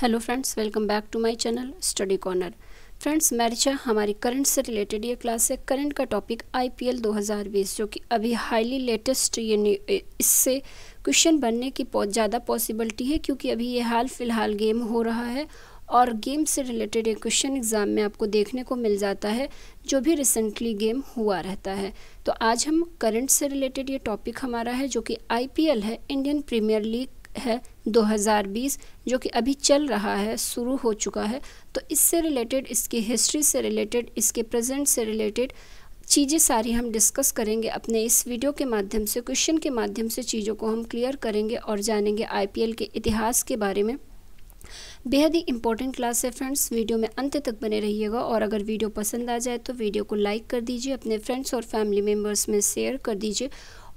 hello friends welcome back to my channel study corner friends मैरिचा हमारी current से related ये क्लास है करंट का टॉपिक आईपीएल 2020 जो कि अभी हाईली लेटेस्ट ये इससे क्वेश्चन बनने की बहुत ज़्यादा पॉसिबिलिटी है क्योंकि अभी ये हाल फिलहाल गेम हो रहा है और गेम से रिलेटेड एक क्वेश्चन एग्ज़ाम में आपको देखने को मिल जाता है जो भी रिसेंटली गेम हुआ रहता है तो आज हम करंट से रिलेटेड ये टॉपिक हमारा है जो कि आईपीएल है इंडियन प्रीमियर लीग है 2020 जो कि अभी चल रहा है शुरू हो चुका है तो इससे रिलेटेड इसकी हिस्ट्री से रिलेटेड इसके प्रेजेंट से रिलेटेड चीज़ें सारी हम डिस्कस करेंगे अपने इस वीडियो के माध्यम से क्वेश्चन के माध्यम से चीज़ों को हम क्लियर करेंगे और जानेंगे आई के इतिहास के बारे में बेहद ही इंपॉर्टेंट क्लास है फ्रेंड्स वीडियो में अंत तक बने रहिएगा और अगर वीडियो पसंद आ जाए तो वीडियो को लाइक कर दीजिए अपने फ्रेंड्स और फैमिली मेम्बर्स में शेयर कर दीजिए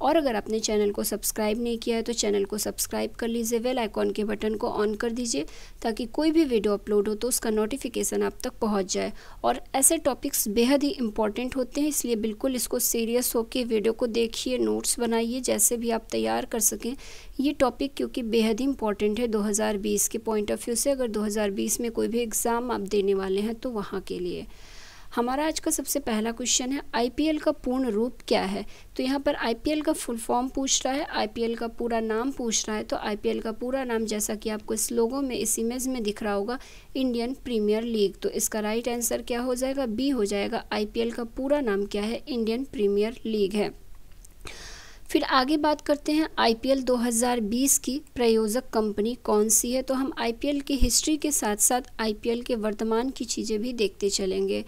और अगर आपने चैनल को सब्सक्राइब नहीं किया है तो चैनल को सब्सक्राइब कर लीजिए वेल आइकॉन के बटन को ऑन कर दीजिए ताकि कोई भी वीडियो अपलोड हो तो उसका नोटिफिकेशन आप तक पहुँच जाए और ऐसे टॉपिक्स बेहद ही इंपॉर्टेंट होते हैं इसलिए बिल्कुल इसको सीरियस होकर वीडियो को देखिए नोट्स बनाइए जैसे भी आप तैयार कर सकें ये टॉपिक क्योंकि बेहद ही इंपॉर्टेंट है 2020 के पॉइंट ऑफ व्यू से अगर 2020 में कोई भी एग्ज़ाम आप देने वाले हैं तो वहाँ के लिए हमारा आज का सबसे पहला क्वेश्चन है आईपीएल का पूर्ण रूप क्या है तो यहाँ पर आईपीएल का फुल फॉर्म पूछ रहा है आईपीएल का पूरा नाम पूछ रहा है तो आईपीएल का पूरा नाम जैसा कि आपको इस लोगों में इस इमेज में दिख रहा होगा इंडियन प्रीमियर लीग तो इसका राइट आंसर क्या हो जाएगा बी हो जाएगा आई का पूरा नाम क्या है इंडियन प्रीमियर लीग है फिर आगे बात करते हैं आईपीएल 2020 की प्रायोजक कंपनी कौन सी है तो हम आईपीएल की हिस्ट्री के साथ साथ आईपीएल के वर्तमान की चीज़ें भी देखते चलेंगे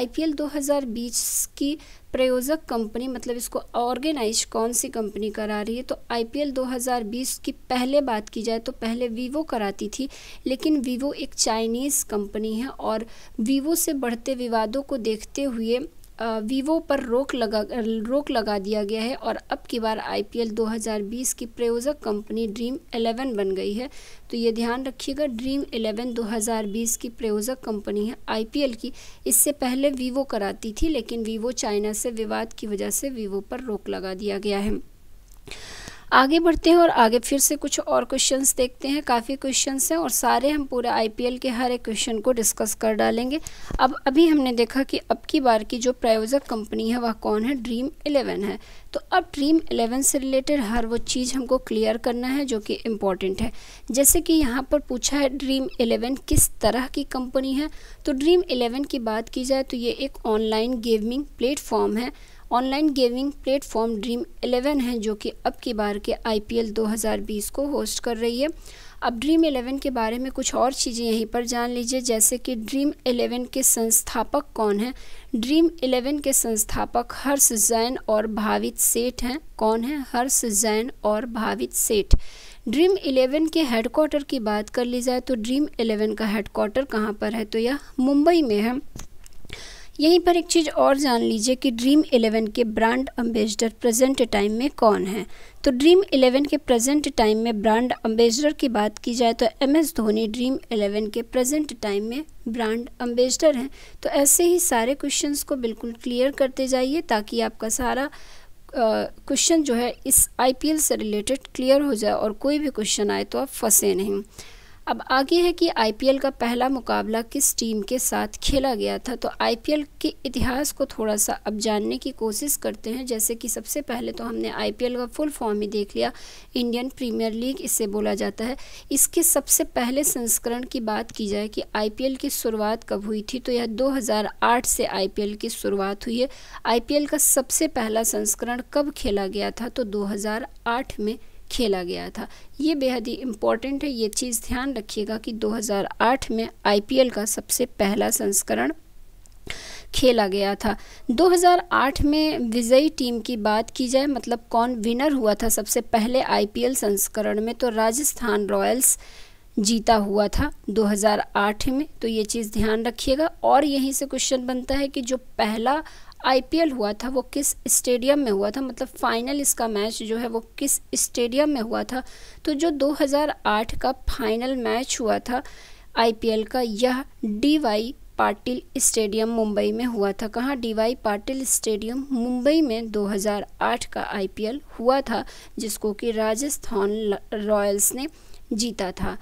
आईपीएल 2020 की प्रायोजक कंपनी मतलब इसको ऑर्गेनाइज कौन सी कंपनी करा रही है तो आईपीएल 2020 की पहले बात की जाए तो पहले वीवो कराती थी लेकिन वीवो एक चाइनीज़ कंपनी है और वीवो से बढ़ते विवादों को देखते हुए वीवो पर रोक लगा रोक लगा दिया गया है और अब की बार आईपीएल 2020 की प्रयोजक कंपनी ड्रीम 11 बन गई है तो ये ध्यान रखिएगा ड्रीम 11 2020 की प्रयोजक कंपनी है आईपीएल की इससे पहले वीवो कराती थी लेकिन वीवो चाइना से विवाद की वजह से वीवो पर रोक लगा दिया गया है आगे बढ़ते हैं और आगे फिर से कुछ और क्वेश्चन देखते हैं काफ़ी क्वेश्चन हैं और सारे हम पूरे आई के हर एक क्वेश्चन को डिस्कस कर डालेंगे अब अभी हमने देखा कि अब की बार की जो प्रायोजक कंपनी है वह कौन है ड्रीम इलेवन है तो अब ड्रीम इलेवन से रिलेटेड हर वो चीज़ हमको क्लियर करना है जो कि इम्पॉर्टेंट है जैसे कि यहाँ पर पूछा है ड्रीम इलेवन किस तरह की कंपनी है तो ड्रीम इलेवन की बात की जाए तो ये एक ऑनलाइन गेमिंग प्लेटफॉर्म है online gaming platform dream eleven है जो कि अब की बार के आईपीएल 2020 को होस्ट कर रही है अब ड्रीम एलेवन के बारे में कुछ और चीज़ें यहीं पर जान लीजिए जैसे कि ड्रीम एलेवन के संस्थापक कौन हैं ड्रीम एलेवन के संस्थापक हर्ष जैन और भावित सेठ हैं कौन हैं हर्ष जैन और भावित सेठ ड्रीम इलेवन के हेडक्वार्टर की बात कर ली जाए तो ड्रीम इलेवन का हेडक्वार्टर कहाँ पर है तो यह मुंबई में है यहीं पर एक चीज़ और जान लीजिए कि ड्रीम इलेवन के ब्रांड अम्बेसडर प्रेजेंट टाइम में कौन है तो ड्रीम इलेवन के प्रेजेंट टाइम में ब्रांड अम्बेसडर की बात की जाए तो M S Dhoni dream eleven के प्रेजेंट टाइम में ब्रांड अम्बेसडर हैं तो ऐसे ही सारे क्वेश्चंस को बिल्कुल क्लियर करते जाइए ताकि आपका सारा क्वेश्चन uh, जो है इस आईपीएल से रिलेटेड क्लियर हो जाए और कोई भी क्वेश्चन आए तो आप फंसे नहीं अब आगे है कि आईपीएल का पहला मुकाबला किस टीम के साथ खेला गया था तो आईपीएल के इतिहास को थोड़ा सा अब जानने की कोशिश करते हैं जैसे कि सबसे पहले तो हमने आईपीएल का फुल फॉर्म ही देख लिया इंडियन प्रीमियर लीग इसे बोला जाता है इसके सबसे पहले संस्करण की बात की जाए कि आई की शुरुआत कब हुई थी तो यह 2008 से आई की शुरुआत हुई है आई का सबसे पहला संस्करण कब खेला गया था तो दो में खेला गया था ये बेहद ही इम्पॉर्टेंट है ये चीज़ ध्यान रखिएगा कि 2008 में आई का सबसे पहला संस्करण खेला गया था 2008 में विजयी टीम की बात की जाए मतलब कौन विनर हुआ था सबसे पहले आईपीएल संस्करण में तो राजस्थान रॉयल्स जीता हुआ था 2008 में तो ये चीज़ ध्यान रखिएगा और यहीं से क्वेश्चन बनता है कि जो पहला आईपीएल हुआ था वो किस स्टेडियम में हुआ था मतलब फाइनल इसका मैच जो है वो किस स्टेडियम में हुआ था तो जो 2008 का फाइनल मैच हुआ था आईपीएल का यह डीवाई पाटिल स्टेडियम मुंबई में हुआ था कहाँ डीवाई पाटिल स्टेडियम मुंबई में 2008 का आईपीएल हुआ था जिसको कि राजस्थान रॉयल्स ने जीता था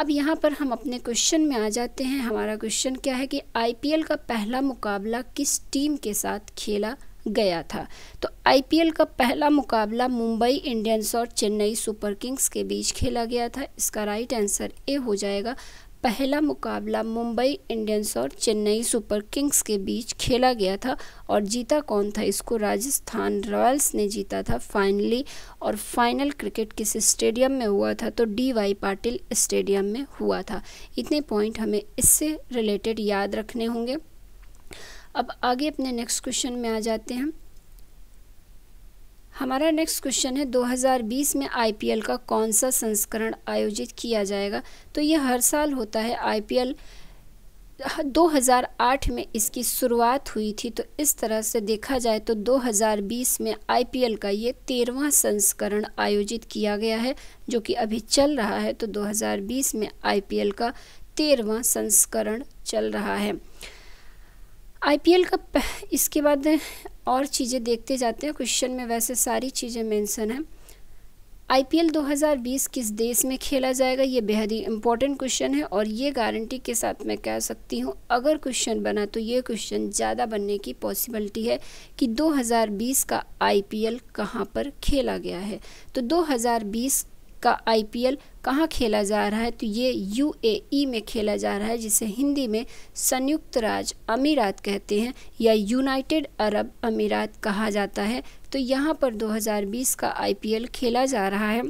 अब यहाँ पर हम अपने क्वेश्चन में आ जाते हैं हमारा क्वेश्चन क्या है कि आईपीएल का पहला मुकाबला किस टीम के साथ खेला गया था तो आईपीएल का पहला मुकाबला मुंबई इंडियंस और चेन्नई सुपर किंग्स के बीच खेला गया था इसका राइट आंसर ए हो जाएगा पहला मुकाबला मुंबई इंडियंस और चेन्नई सुपर किंग्स के बीच खेला गया था और जीता कौन था इसको राजस्थान रॉयल्स ने जीता था फाइनली और फाइनल क्रिकेट किस स्टेडियम में हुआ था तो डी वाई पाटिल स्टेडियम में हुआ था इतने पॉइंट हमें इससे रिलेटेड याद रखने होंगे अब आगे अपने नेक्स्ट क्वेश्चन में आ जाते हैं हमारा नेक्स्ट क्वेश्चन है 2020 में आईपीएल का कौन सा संस्करण आयोजित किया जाएगा तो ये हर साल होता है आईपीएल 2008 में इसकी शुरुआत हुई थी तो इस तरह से देखा जाए तो 2020 में आईपीएल का ये तेरहवा संस्करण आयोजित किया गया है जो कि अभी चल रहा है तो 2020 में आईपीएल का तेरहवा संस्करण चल रहा है आईपीएल का इसके बाद और चीज़ें देखते जाते हैं क्वेश्चन में वैसे सारी चीज़ें मेंशन हैं आईपीएल 2020 किस देश में खेला जाएगा ये बेहद ही इम्पोर्टेंट क्वेश्चन है और ये गारंटी के साथ मैं कह सकती हूँ अगर क्वेश्चन बना तो ये क्वेश्चन ज़्यादा बनने की पॉसिबिलिटी है कि 2020 का आईपीएल कहाँ पर खेला गया है तो 2020 का आईपीएल कहाँ खेला जा रहा है तो ये यूएई e में खेला जा रहा है जिसे हिंदी में संयुक्त राज्य अमीरात कहते हैं या यूनाइटेड अरब अमीरात कहा जाता है तो यहाँ पर 2020 का आईपीएल खेला जा रहा है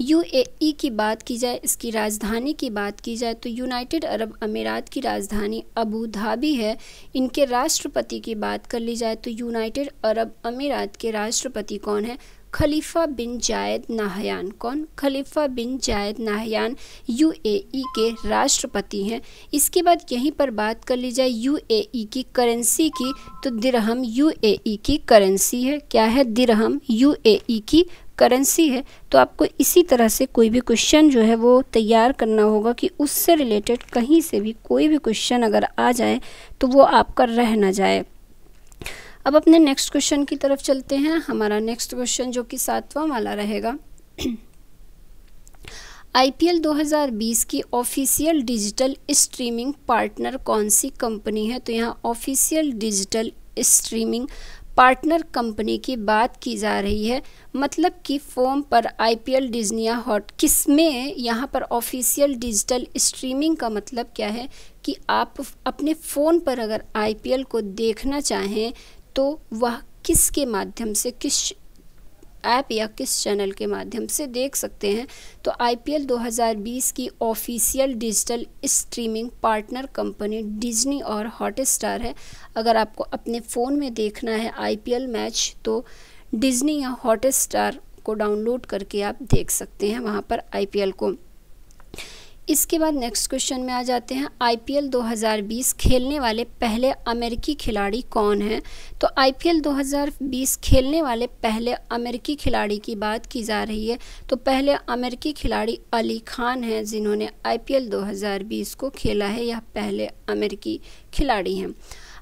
यूएई e की बात की जाए इसकी राजधानी की बात की जाए तो यूनाइटेड अरब अमीरात की राजधानी अबू धाबी है इनके राष्ट्रपति की बात कर ली जाए तो यूनाइटेड अरब अमीरात के राष्ट्रपति कौन है खलीफा बिन जायद नाहयान कौन खलीफा बिन जायद नाहयान यूएई के राष्ट्रपति हैं इसके बाद यहीं पर बात कर ली जाए यूएई की करेंसी की तो दिरहम यूएई की करेंसी है क्या है दिरहम यूएई की करेंसी है तो आपको इसी तरह से कोई भी क्वेश्चन जो है वो तैयार करना होगा कि उससे रिलेटेड कहीं से भी कोई भी क्वेश्चन अगर आ जाए तो वो आपका रह ना जाए अब अपने नेक्स्ट क्वेश्चन की तरफ चलते हैं हमारा नेक्स्ट क्वेश्चन जो कि सातवां वाला रहेगा आईपीएल 2020 की ऑफिशियल डिजिटल स्ट्रीमिंग पार्टनर कौन सी कंपनी है तो यहाँ official digital streaming partner company की बात की जा रही है मतलब कि फॉर्म पर आईपीएल डिज्निया हॉट किस में यहाँ पर ऑफिशियल डिजिटल स्ट्रीमिंग का मतलब क्या है कि आप अपने फ़ोन पर अगर आईपीएल को देखना चाहें तो वह किसके माध्यम से किस ऐप या किस चैनल के माध्यम से देख सकते हैं तो आईपीएल 2020 की official digital streaming partner company Disney और हॉटस्टार है अगर आपको अपने फ़ोन में देखना है आईपीएल मैच तो डिज्नी या हॉटस्टार को डाउनलोड करके आप देख सकते हैं वहाँ पर आईपीएल को इसके बाद नेक्स्ट क्वेश्चन में आ जाते हैं आईपीएल 2020 खेलने वाले पहले अमेरिकी खिलाड़ी कौन हैं तो आईपीएल 2020 खेलने वाले पहले अमेरिकी खिलाड़ी की बात की जा रही है तो पहले अमेरिकी खिलाड़ी अली खान हैं जिन्होंने आईपीएल 2020 को खेला है यह पहले अमेरिकी खिलाड़ी हैं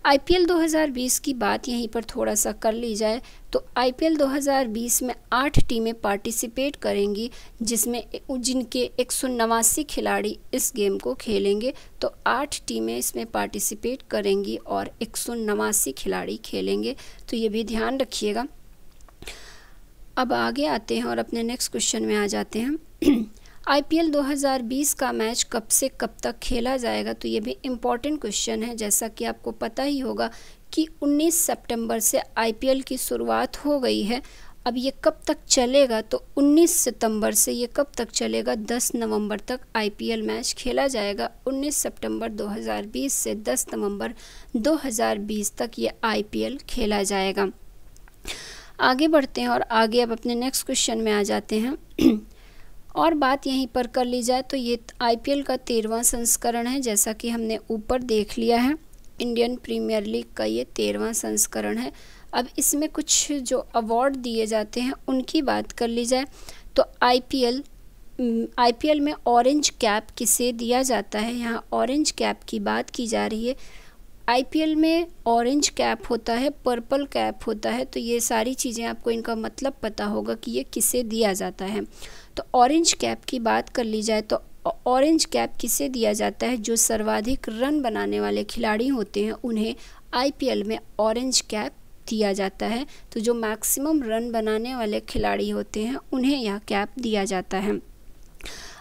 आईपीएल 2020 की बात यहीं पर थोड़ा सा कर ली जाए तो आईपीएल 2020 में आठ टीमें पार्टिसिपेट करेंगी जिसमें जिनके एक खिलाड़ी इस गेम को खेलेंगे तो आठ टीमें इसमें पार्टिसिपेट करेंगी और एक खिलाड़ी खेलेंगे तो ये भी ध्यान रखिएगा अब आगे आते हैं और अपने नेक्स्ट क्वेश्चन में आ जाते हैं आईपीएल 2020 का मैच कब से कब तक खेला जाएगा तो ये भी इम्पॉर्टेंट क्वेश्चन है जैसा कि आपको पता ही होगा कि 19 सितंबर से आईपीएल की शुरुआत हो गई है अब ये कब तक चलेगा तो 19 सितंबर से ये कब तक चलेगा 10 नवंबर तक आईपीएल मैच खेला जाएगा 19 सितंबर 2020 से 10 नवंबर 2020 तक ये आईपीएल खेला जाएगा आगे बढ़ते हैं और आगे अब अपने नेक्स्ट क्वेश्चन में आ जाते हैं और बात यहीं पर कर ली जाए तो ये आईपीएल का तेरहवा संस्करण है जैसा कि हमने ऊपर देख लिया है इंडियन प्रीमियर लीग का ये तेरहवा संस्करण है अब इसमें कुछ जो अवार्ड दिए जाते हैं उनकी बात कर ली जाए तो आईपीएल आईपीएल में ऑरेंज कैप किसे दिया जाता है यहाँ ऑरेंज कैप की बात की जा रही है आईपीएल में ऑरेंज कैप होता है पर्पल कैप होता है तो ये सारी चीज़ें आपको इनका मतलब पता होगा कि ये किसे दिया जाता है तो ऑरेंज कैप की बात कर ली जाए तो ऑरेंज कैप किसे दिया जाता है जो सर्वाधिक रन बनाने वाले खिलाड़ी होते हैं उन्हें आईपीएल में ऑरेंज कैप दिया जाता है तो जो मैक्सिमम रन बनाने वाले खिलाड़ी होते हैं उन्हें यह कैप दिया जाता है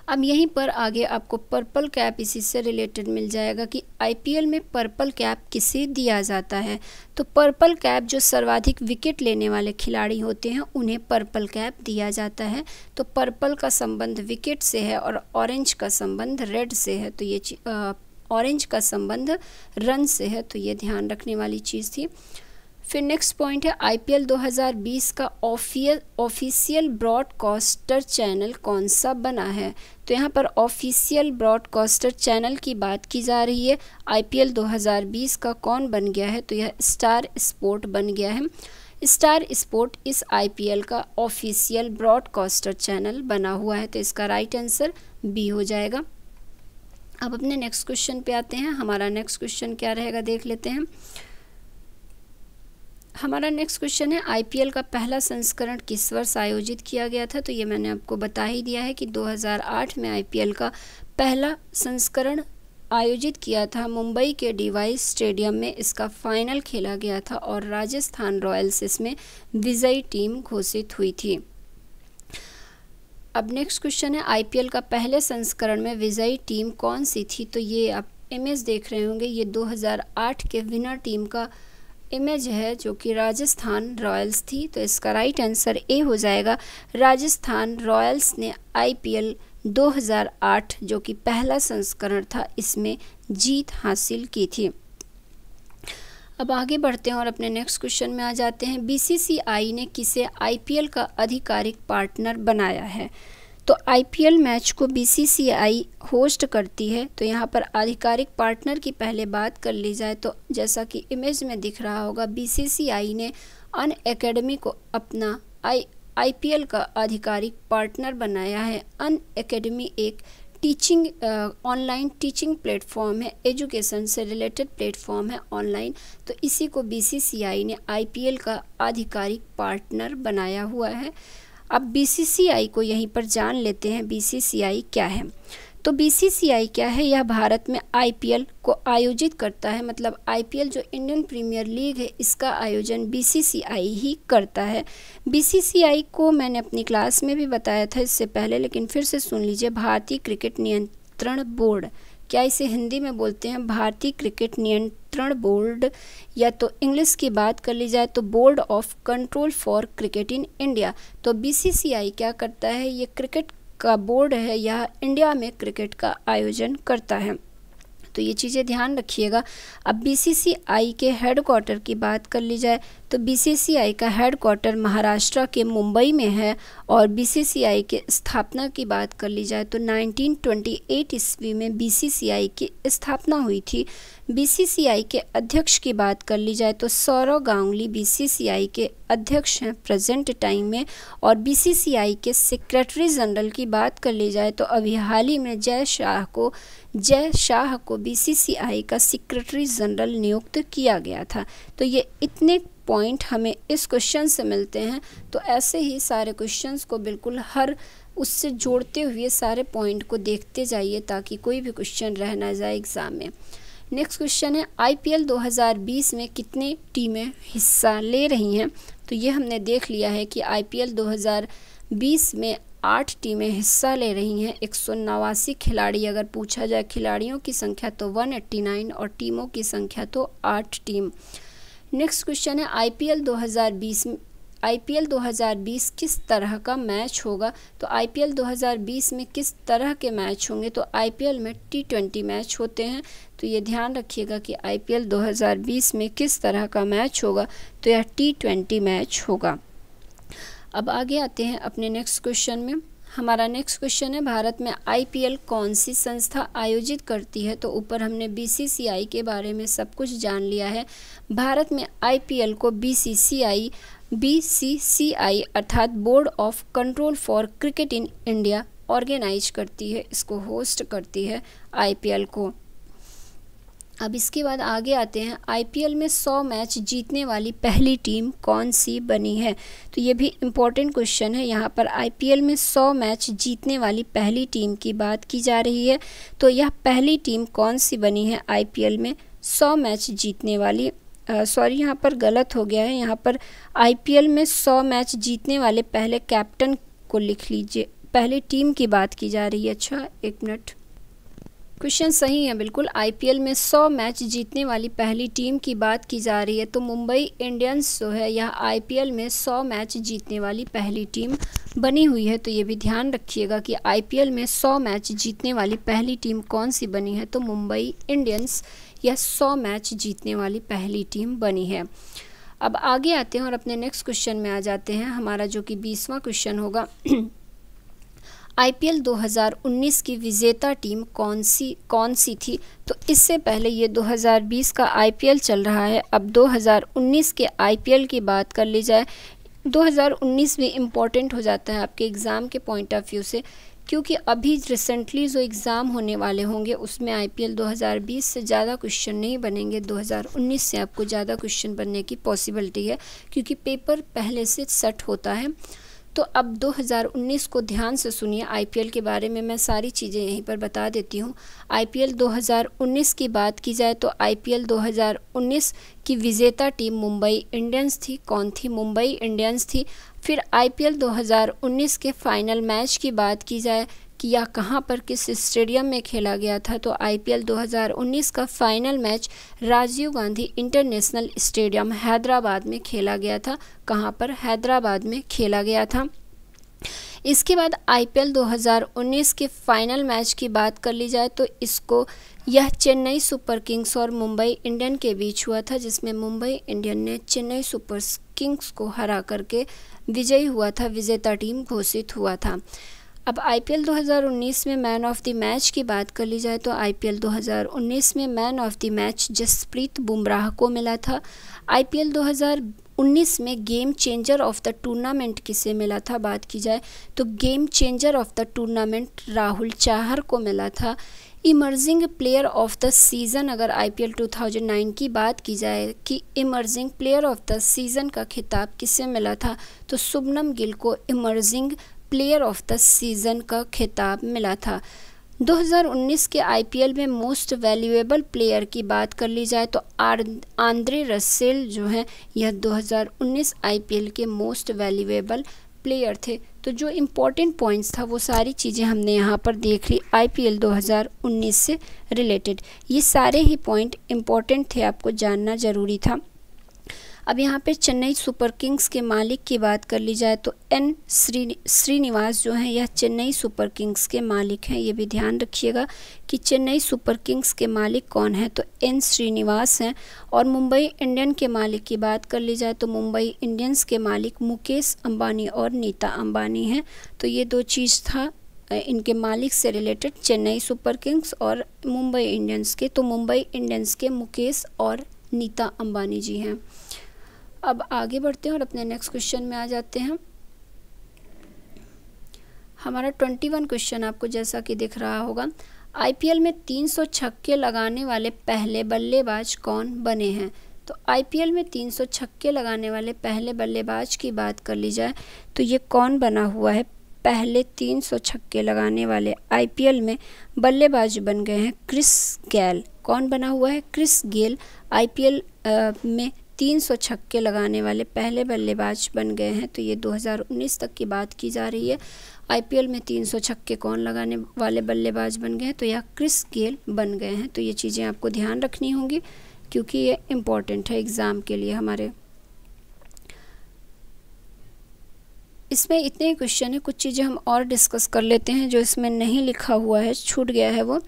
अब यहीं पर आगे आपको पर्पल कैप इसी से रिलेटेड मिल जाएगा कि आईपीएल में पर्पल कैप किसे दिया जाता है तो पर्पल कैप जो सर्वाधिक विकेट लेने वाले खिलाड़ी होते हैं उन्हें पर्पल कैप दिया जाता है तो पर्पल का संबंध विकेट से है और ऑरेंज का संबंध रेड से है तो ये ऑरेंज का संबंध रन से है तो ये ध्यान रखने वाली चीज़ थी फिर नेक्स्ट पॉइंट है आईपीएल 2020 का ऑफियल ऑफिशियल ब्रॉडकास्टर चैनल कौन सा बना है तो यहाँ पर ऑफिशियल ब्रॉडकास्टर चैनल की बात की जा रही है आईपीएल 2020 का कौन बन गया है तो यह स्टार स्पोर्ट बन गया है स्टार स्पोर्ट इस आईपीएल का ऑफिशियल ब्रॉडकास्टर चैनल बना हुआ है तो इसका राइट आंसर बी हो जाएगा अब अपने नेक्स्ट क्वेश्चन पे आते हैं हमारा नेक्स्ट क्वेश्चन क्या रहेगा देख लेते हैं हमारा नेक्स्ट क्वेश्चन है आईपीएल का पहला संस्करण किस वर्ष आयोजित किया गया था तो ये मैंने आपको बता ही दिया है कि 2008 में आईपीएल का पहला संस्करण आयोजित किया था मुंबई के डिवाइस स्टेडियम में इसका फाइनल खेला गया था और राजस्थान रॉयल्स इसमें विजयी टीम घोषित हुई थी अब नेक्स्ट क्वेश्चन है आईपीएल का पहले संस्करण में विजयी टीम कौन सी थी तो ये आप इमेज देख रहे होंगे ये 2008 के विनर टीम का इमेज है जो कि राजस्थान रॉयल्स थी तो इसका राइट आंसर ए हो जाएगा राजस्थान रॉयल्स ने आईपीएल 2008 जो कि पहला संस्करण था इसमें जीत हासिल की थी अब आगे बढ़ते हैं और अपने नेक्स्ट क्वेश्चन में आ जाते हैं बीसीसीआई ने किसे आईपीएल का आधिकारिक पार्टनर बनाया है तो आईपीएल मैच को बीसीसीआई होस्ट करती है तो यहाँ पर आधिकारिक पार्टनर की पहले बात कर ली जाए तो जैसा कि इमेज में दिख रहा होगा बीसीसीआई ने अन एकेडमी को अपना आई आईपीएल का आधिकारिक पार्टनर बनाया है अन एकेडमी एक टीचिंग ऑनलाइन टीचिंग प्लेटफॉर्म है एजुकेशन से रिलेटेड प्लेटफॉर्म है ऑनलाइन तो इसी को बीसीसीआई ने आईपीएल का आधिकारिक पार्टनर बनाया हुआ है अब बी को यहीं पर जान लेते हैं बी क्या है तो बी क्या है यह भारत में आई को आयोजित करता है मतलब आई जो इंडियन प्रीमियर लीग है इसका आयोजन बी ही करता है बी को मैंने अपनी क्लास में भी बताया था इससे पहले लेकिन फिर से सुन लीजिए भारतीय क्रिकेट नियंत्रण बोर्ड क्या इसे हिंदी में बोलते हैं भारतीय क्रिकेट नियंत्रण बोर्ड या तो इंग्लिश की बात कर ली जाए तो board of control for cricket in India तो बीसीसीआई क्या करता है ये क्रिकेट का बोर्ड है यह इंडिया में क्रिकेट का आयोजन करता है तो ये चीज़ें ध्यान रखिएगा अब बीसीसीआई के क्वार्टर की बात कर ली जाए तो बीसीसीआई का हेड क्वार्टर महाराष्ट्र के मुंबई में है और बीसीसीआई के स्थापना की बात कर ली जाए तो 1928 ईस्वी में बीसीसीआई की स्थापना हुई थी बीसीसीआई के अध्यक्ष की बात कर ली जाए तो सौरव गांगुली बीसीसीआई के अध्यक्ष हैं प्रेजेंट टाइम में और बीसीसीआई के सेक्रेटरी जनरल की बात कर ली जाए तो अभी हाल ही में जय शाह को जय शाह को बीसीसीआई का सेक्रेटरी जनरल नियुक्त किया गया था तो ये इतने पॉइंट हमें इस क्वेश्चन से मिलते हैं तो ऐसे ही सारे क्वेश्चंस को बिल्कुल हर उससे जोड़ते हुए सारे पॉइंट को देखते जाइए ताकि कोई भी क्वेश्चन रह ना जाए एग्ज़ाम में नेक्स्ट क्वेश्चन है आईपीएल 2020 में कितने टीमें हिस्सा ले रही हैं तो ये हमने देख लिया है कि आईपीएल 2020 में आठ टीमें हिस्सा ले रही हैं एक खिलाड़ी अगर पूछा जाए खिलाड़ियों की संख्या तो 189 और टीमों की संख्या तो आठ टीम नेक्स्ट क्वेश्चन है आईपीएल 2020 आईपीएल 2020 किस तरह का मैच होगा तो आईपीएल 2020 में किस तरह के मैच होंगे तो आईपीएल में टी ट्वेंटी मैच होते हैं तो ये ध्यान रखिएगा कि आईपीएल 2020 में किस तरह का मैच होगा तो यह टी ट्वेंटी मैच होगा अब आगे आते हैं अपने नेक्स्ट क्वेश्चन में हमारा नेक्स्ट क्वेश्चन है भारत में आईपीएल कौन सी संस्था आयोजित करती है तो ऊपर हमने बीसीसीआई के बारे में सब कुछ जान लिया है भारत में आईपीएल को बीसीसीआई बीसीसीआई अर्थात board of control for cricket in India organise करती है इसको होस्ट करती है आईपीएल को अब इसके बाद आगे आते हैं आईपीएल में 100 मैच जीतने वाली पहली टीम कौन सी बनी है तो ये भी इम्पोर्टेंट क्वेश्चन है यहाँ पर आईपीएल में 100 मैच जीतने वाली पहली टीम की बात की जा रही है तो यह पहली टीम कौन सी बनी है आईपीएल में 100 मैच जीतने वाली सॉरी यहाँ पर गलत हो गया है यहाँ पर आईपीएल में सौ मैच जीतने वाले पहले कैप्टन को लिख लीजिए पहले टीम की बात की जा रही है अच्छा एक मिनट क्वेश्चन सही है बिल्कुल आईपीएल में 100 मैच जीतने वाली पहली टीम की बात की जा रही है तो मुंबई इंडियंस जो है यह आईपीएल में 100 मैच जीतने वाली पहली टीम बनी हुई है तो ये भी ध्यान रखिएगा कि आईपीएल में 100 मैच जीतने वाली पहली टीम कौन सी बनी है तो मुंबई इंडियंस या सौ मैच जीतने वाली पहली टीम बनी है अब आगे आते हैं और अपने नेक्स्ट क्वेश्चन में आ जाते हैं हमारा जो कि बीसवां क्वेश्चन होगा आईपीएल 2019 की विजेता टीम कौन सी कौन सी थी तो इससे पहले ये 2020 का आईपीएल चल रहा है अब 2019 के आईपीएल की बात कर ली जाए 2019 में इम्पॉर्टेंट हो जाता है आपके एग्ज़ाम के पॉइंट ऑफ व्यू से क्योंकि अभी रिसेंटली जो एग्ज़ाम होने वाले होंगे उसमें आईपीएल 2020 से ज़्यादा क्वेश्चन नहीं बनेंगे 2019 से आपको ज़्यादा क्वेश्चन बनने की पॉसिबिलिटी है क्योंकि पेपर पहले से सेट होता है तो अब 2019 को ध्यान से सुनिए आईपीएल के बारे में मैं सारी चीज़ें यहीं पर बता देती हूँ आईपीएल 2019 की बात की जाए तो आईपीएल 2019 की विजेता टीम मुंबई इंडियंस थी कौन थी मुंबई इंडियंस थी फिर आईपीएल 2019 के फाइनल मैच की बात की जाए कि यह कहां पर किस स्टेडियम में खेला गया था तो आईपीएल 2019 का final match Rajiv Gandhi international stadium Hyderabad में खेला गया था कहां पर हैदराबाद में खेला गया था इसके बाद आईपीएल 2019 के फाइनल मैच की बात कर ली जाए तो इसको यह चेन्नई सुपर किंग्स और मुंबई इंडियन के बीच हुआ था जिसमें मुंबई इंडियन ने चेन्नई सुपर किंग्स को हरा करके विजयी हुआ था विजेता टीम घोषित हुआ था अब आईपीएल 2019 में मैन ऑफ द मैच की बात कर ली जाए तो आईपीएल 2019 में man of the match Jasprit Bumrah को मिला था आईपीएल 2019 में game changer of the tournament किसे मिला था बात की जाए तो game changer of the tournament Rahul Chahar को मिला था emerging player of the season अगर आईपीएल 2009 की बात की जाए कि emerging player of the season का खिताब किससे मिला था तो शुभनम गिल को emerging player of the season का खिताब मिला था 2019 के आईपीएल में मोस्ट वैल्यूएबल प्लेयर की बात कर ली जाए तो आंद्रे रसेल जो हैं यह 2019 आईपीएल के मोस्ट वैल्यूएबल प्लेयर थे तो जो इम्पोर्टेंट पॉइंट्स था वो सारी चीज़ें हमने यहाँ पर देख ली आईपीएल 2019 से रिलेटेड ये सारे ही पॉइंट इम्पोर्टेंट थे आपको जानना ज़रूरी था अब यहाँ पे चेन्नई सुपर किंग्स के मालिक की बात कर ली जाए तो एन श्री श्रीनिवास जो हैं यह चेन्नई सुपर किंग्स के मालिक हैं ये भी ध्यान रखिएगा कि चेन्नई सुपर किंग्स के मालिक कौन हैं तो एन श्रीनिवास हैं और मुंबई इंडियन के मालिक की बात कर ली जाए तो मुंबई इंडियंस के मालिक मुकेश अंबानी और नीता अंबानी हैं तो ये दो चीज़ था इनके मालिक से रिलेटेड चेन्नई सुपर किंग्स और मुंबई इंडियंस के तो मुंबई इंडियंस के मुकेश और नीता अंबानी जी हैं अब आगे बढ़ते हैं और अपने नेक्स्ट क्वेश्चन में आ जाते हैं हमारा ट्वेंटी वन क्वेश्चन आपको जैसा कि दिख रहा होगा आईपीएल में तीन सौ छक्के लगाने वाले पहले बल्लेबाज कौन बने हैं तो आईपीएल में तीन सौ छक्के लगाने वाले पहले बल्लेबाज की बात कर ली जाए तो ये कौन बना हुआ है पहले तीन सौ छक्के लगाने वाले आईपीएल में बल्लेबाज बन गए हैं क्रिस गैल कौन बना हुआ है क्रिस गेल आईपीएल में तीन सौ छक्के लगाने वाले पहले बल्लेबाज बन गए हैं तो ये 2019 तक की बात की जा रही है आईपीएल में तीन सौ छक्के कौन लगाने वाले बल्लेबाज बन गए हैं तो यह क्रिस गेल बन गए हैं तो ये चीज़ें आपको ध्यान रखनी होंगी क्योंकि ये इम्पॉर्टेंट है एग्ज़ाम के लिए हमारे इसमें इतने ही क्वेश्चन है कुछ चीज़ें हम और डिस्कस कर लेते हैं जो इसमें नहीं लिखा हुआ है छूट गया है वो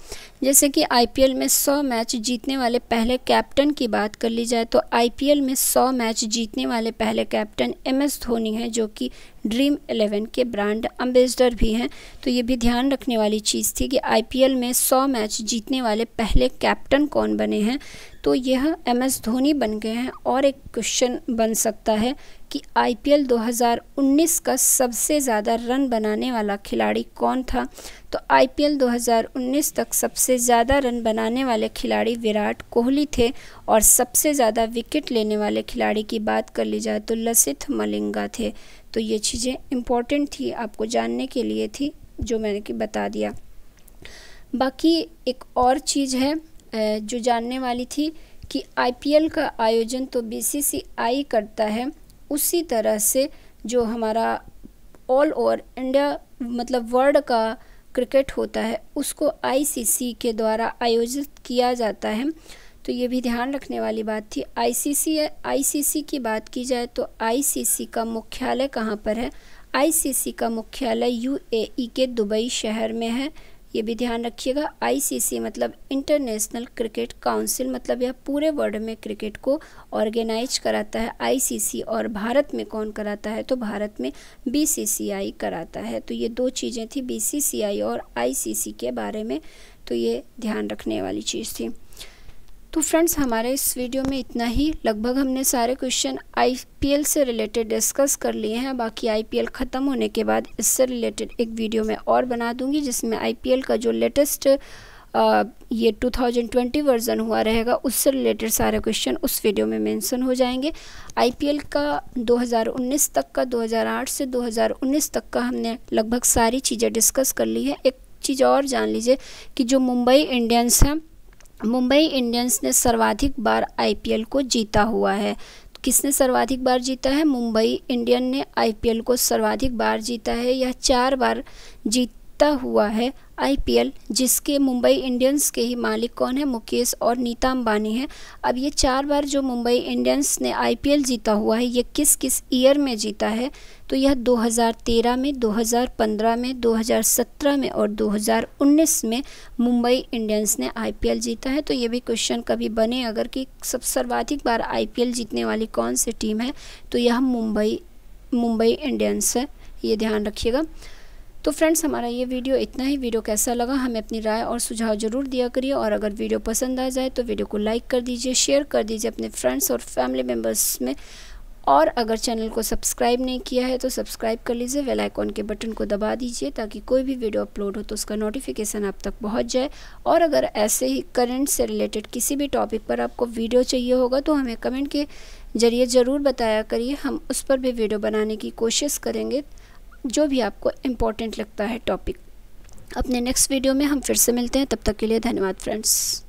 जैसे कि आईपीएल में 100 मैच जीतने वाले पहले कैप्टन की बात कर ली जाए तो आईपीएल में 100 मैच जीतने वाले पहले कैप्टन एमएस धोनी हैं जो कि ड्रीम एलेवन के ब्रांड अम्बेसडर भी हैं तो ये भी ध्यान रखने वाली चीज़ थी कि आई में सौ मैच जीतने वाले पहले कैप्टन कौन बने हैं तो यह एम एस धोनी बन गए हैं और एक क्वेश्चन बन सकता है कि आईपीएल 2019 का सबसे ज़्यादा रन बनाने वाला खिलाड़ी कौन था तो आईपीएल 2019 तक सबसे ज़्यादा रन बनाने वाले खिलाड़ी विराट कोहली थे और सबसे ज़्यादा विकेट लेने वाले खिलाड़ी की बात कर ली जाए तो लसित मलिंगा थे तो ये चीज़ें इम्पॉर्टेंट थी आपको जानने के लिए थी जो मैंने कि बता दिया बाकी एक और चीज़ है जो जानने वाली थी कि आईपीएल का आयोजन तो बीसीसीआई करता है उसी तरह से जो हमारा ऑल ओवर इंडिया मतलब वर्ल्ड का क्रिकेट होता है उसको आईसीसी के द्वारा आयोजित किया जाता है तो ये भी ध्यान रखने वाली बात थी आईसीसी आईसीसी की बात की जाए तो आईसीसी का मुख्यालय कहाँ पर है आईसीसी का मुख्यालय यूएई के दुबई शहर में है ये भी ध्यान रखिएगा आईसीसी मतलब इंटरनेशनल क्रिकेट काउंसिल मतलब यह पूरे वर्ल्ड में क्रिकेट को ऑर्गेनाइज कराता है आईसीसी और भारत में कौन कराता है तो भारत में बीसीसीआई कराता है तो ये दो चीज़ें थी बीसीसीआई और आईसीसी के बारे में तो ये ध्यान रखने वाली चीज़ थी तो फ्रेंड्स हमारे इस वीडियो में इतना ही लगभग हमने सारे क्वेश्चन आईपीएल से रिलेटेड डिस्कस कर लिए हैं बाकी आईपीएल ख़त्म होने के बाद इससे रिलेटेड एक वीडियो मैं और बना दूंगी जिसमें आईपीएल का जो लेटेस्ट आ, ये 2020 वर्ज़न हुआ रहेगा उससे रिलेटेड सारे क्वेश्चन उस वीडियो में मेंशन हो जाएंगे आईपीएल का 2019 तक का 2008 से 2019 तक का हमने लगभग सारी चीज़ें डिस्कस कर ली है एक चीज़ और जान लीजिए कि जो मुंबई इंडियंस हैं मुंबई इंडियंस ने सर्वाधिक बार आईपीएल को जीता हुआ है किसने सर्वाधिक बार जीता है मुंबई इंडियन ने आईपीएल को सर्वाधिक बार जीता है यह चार बार जीता हुआ है आईपीएल जिसके मुंबई इंडियंस के ही मालिक कौन है मुकेश और नीता अंबानी है अब ये चार बार जो मुंबई इंडियंस ने आईपीएल जीता हुआ है ये किस किस ईयर में जीता है तो यह 2013 में 2015 में 2017 में और 2019 में मुंबई इंडियंस ने आईपीएल जीता है तो ये भी क्वेश्चन कभी बने अगर कि सब सर्वाधिक बार आई जीतने वाली कौन सी टीम है तो यह मुंबई मुंबई इंडियंस है ये ध्यान रखिएगा तो फ्रेंड्स हमारा ये वीडियो इतना ही वीडियो कैसा लगा हमें अपनी राय और सुझाव ज़रूर दिया करिए और अगर वीडियो पसंद आ जाए तो वीडियो को लाइक कर दीजिए शेयर कर दीजिए अपने फ्रेंड्स और फैमिली मेम्बर्स में और अगर चैनल को सब्सक्राइब नहीं किया है तो सब्सक्राइब कर लीजिए वेल आइकॉन के बटन को दबा दीजिए ताकि कोई भी वीडियो अपलोड हो तो उसका नोटिफिकेशन आप तक पहुंच जाए और अगर ऐसे ही करंट से रिलेटेड किसी भी टॉपिक पर आपको वीडियो चाहिए होगा तो हमें कमेंट के ज़रिए ज़रूर बताया करिए हम उस पर भी वीडियो बनाने की कोशिश करेंगे जो भी आपको इम्पोर्टेंट लगता है टॉपिक अपने नेक्स्ट वीडियो में हम फिर से मिलते हैं तब तक के लिए धन्यवाद फ्रेंड्स